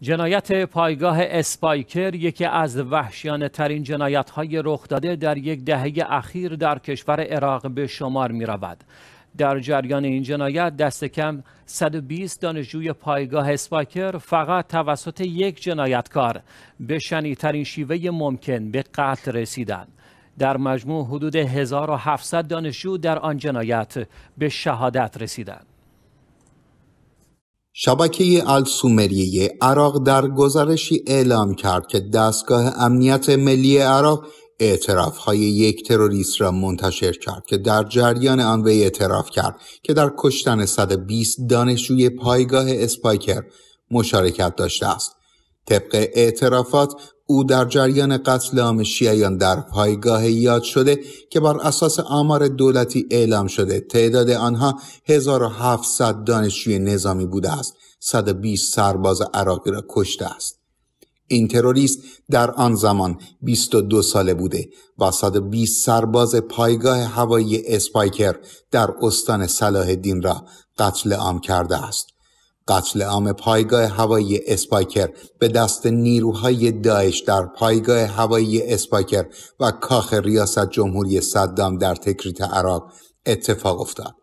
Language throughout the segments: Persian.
جنایت پایگاه اسپایکر یکی از وحشیانه ترین جنایت های رخ داده در یک دهه اخیر در کشور عراق به شمار می رود. در جریان این جنایت دست کم 120 دانشجوی پایگاه اسپایکر فقط توسط یک جنایتکار به شنی ترین شیوه ممکن به قتل رسیدند. در مجموع حدود 1700 دانشجو در آن جنایت به شهادت رسیدند. شبکه السومریه عراق در گزارشی اعلام کرد که دستگاه امنیت ملی عراق اعترافهای یک تروریست را منتشر کرد که در جریان آن وی اعتراف کرد که در کشتن 120 دانشجوی پایگاه اسپایکر مشارکت داشته است. طبق اعترافات او در جریان قتل عام شیعیان در پایگاه یاد شده که بر اساس آمار دولتی اعلام شده تعداد آنها 1700 دانشجوی نظامی بوده است 120 سرباز عراقی را کشته است این تروریست در آن زمان 22 ساله بوده و 120 سرباز پایگاه هوایی اسپایکر در استان صلاح دین را قتل عام کرده است قتل عام پایگاه هوایی اسپایکر به دست نیروهای داعش در پایگاه هوایی اسپایکر و کاخ ریاست جمهوری صدام در تکریت عراق اتفاق افتاد.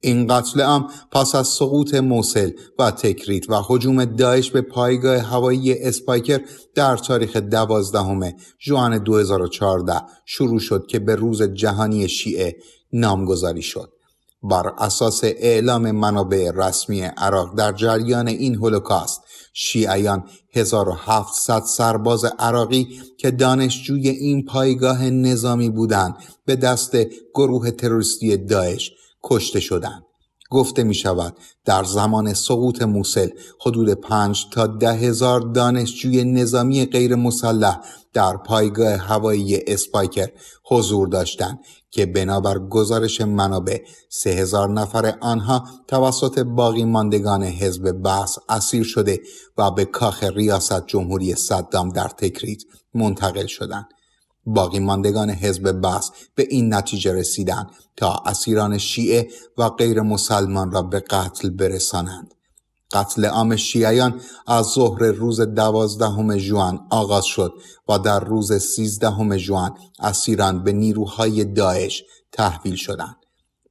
این قتل عام پس از سقوط موسل و تکریت و حجوم داعش به پایگاه هوایی اسپایکر در تاریخ دوازدهم ژوئن 2014 شروع شد که به روز جهانی شیعه نامگذاری شد. بر اساس اعلام منابع رسمی عراق در جریان این هولوکاست شیعیان 1700 سرباز عراقی که دانشجوی این پایگاه نظامی بودند به دست گروه تروریستی داعش کشته شدند گفته می شود در زمان سقوط موسل حدود 5 تا ده هزار دانشجوی نظامی غیر مسلح در پایگاه هوایی اسپایکر حضور داشتند که بنابر گزارش منابع سه هزار نفر آنها توسط باقی ماندگان حزب بحث اسیر شده و به کاخ ریاست جمهوری صدام در تکریت منتقل شدند. باقی ماندگان حزب بحث به این نتیجه رسیدند تا اسیران شیعه و غیر مسلمان را به قتل برسانند. قتل عام شیعیان از ظهر روز دوازدهم ژوئن آغاز شد و در روز سیزدهم ژوئن اسیران به نیروهای داعش تحویل شدند.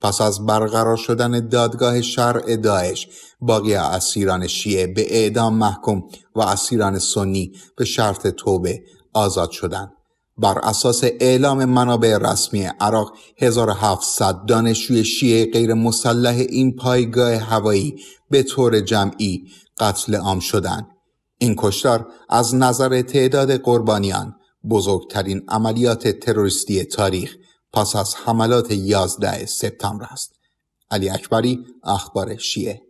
پس از برقرار شدن دادگاه شرع داعش باقی اسیران شیعه به اعدام محکوم و اسیران سنی به شرط توبه آزاد شدند. بر اساس اعلام منابع رسمی عراق 1700 دانشجوی شیعه غیر مسلح این پایگاه هوایی به طور جمعی قتل عام شدند. این کشتار از نظر تعداد قربانیان بزرگترین عملیات تروریستی تاریخ پس از حملات 11 سپتامبر است. علی اکبری اخبار شیعه